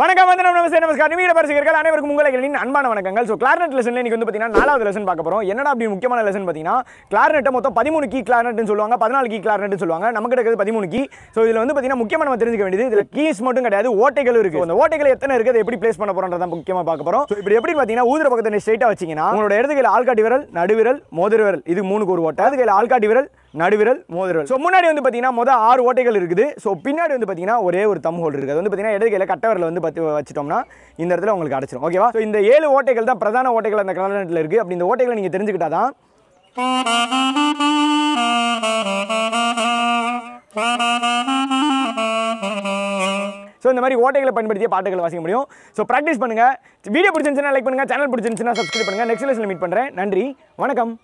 வணக்கம் வந்து நம்ம நமஸ்தே நமஸ்கார் வீட பரிசுகள் அனைவருக்கும் உங்களின் அன்பான வணக்கங்கள் ஸோ கிளார்னெட் லெசனில் இன்னைக்கு வந்து பார்த்தீங்கன்னா நாலாவது லெசன் பார்க்க போகிறோம் என்னடா அப்படி முக்கியமான லெசன் பார்த்தீங்கன்னா கிளார்னெட்டை மொத்தம் பதிமூணு கீ கிளார்னெட்னு சொல்லுவாங்க பதினாலு கீ கிளார்னெட்னு சொல்லுவாங்க நம்ம இருக்குது பதிமூணு கீ ஸோ இதில் வந்து பார்த்தீங்கன்னா முக்கியமாக நம்ம தெரிஞ்சுக்க வேண்டியது இதில் கீஸ் மட்டும் கிடையாது ஓட்டைகள் இருக்குது அந்த ஓட்டைகள் எத்தனை இருக்குது எப்படி பிளேஸ் பண்ண போகிறோன்றத முக்கியமாக பார்க்க போகிறோம் ஸோ இப்படி எப்படி பார்த்தீங்கன்னா ஊதிர பக்கத்தில் ஸ்ட்ரெயிட்டாக வச்சிங்கன்னா உங்களோட இடத்துக்கு ஆள்காட்டி விரல் நடுவிரல் மோதிர விரல் இது மூணுக்கு ஒரு ஓட்டை அதுக்கு ஆள்காட்டி விரல் நடுவிரல் மோதிரல் ஸோ முன்னாடி வந்து பார்த்தீங்கன்னா மொதல் ஆறு ஓட்டைகள் இருக்குது ஸோ பின்னாடி வந்து பார்த்தீங்கன்னா ஒரே ஒரு தம் ஹோல் இருக்குது அது வந்து பார்த்தீங்கன்னா இடது கையில் கட்டவரில் வந்து பத்து வச்சிட்டோம்னா இந்த இடத்துல உங்களுக்கு அடைச்சிடும் ஓகேவா ஸோ இந்த ஏழு ஓட்டைகள் தான் பிரதான ஓட்டைகள் அந்த கலர் இருக்குது அப்படி இந்த ஓட்டைகளை நீங்கள் தெரிஞ்சுக்கிட்டா ஸோ இந்த மாதிரி ஓட்டைகளை பயன்படுத்திய பாட்டுகள் வாசிக்க முடியும் ஸோ ப்ராக்டிஸ் பண்ணுங்கள் வீடியோ பிடிச்சிருந்துச்சுன்னா லைக் பண்ணுங்கள் சேனல் பிடிச்சிருந்துச்சுன்னா சப்ஸ்கிரைப் பண்ணுங்கள் நெக்ஸ்ட் லெஸில் மீட் பண்ணுறேன் நன்றி வணக்கம்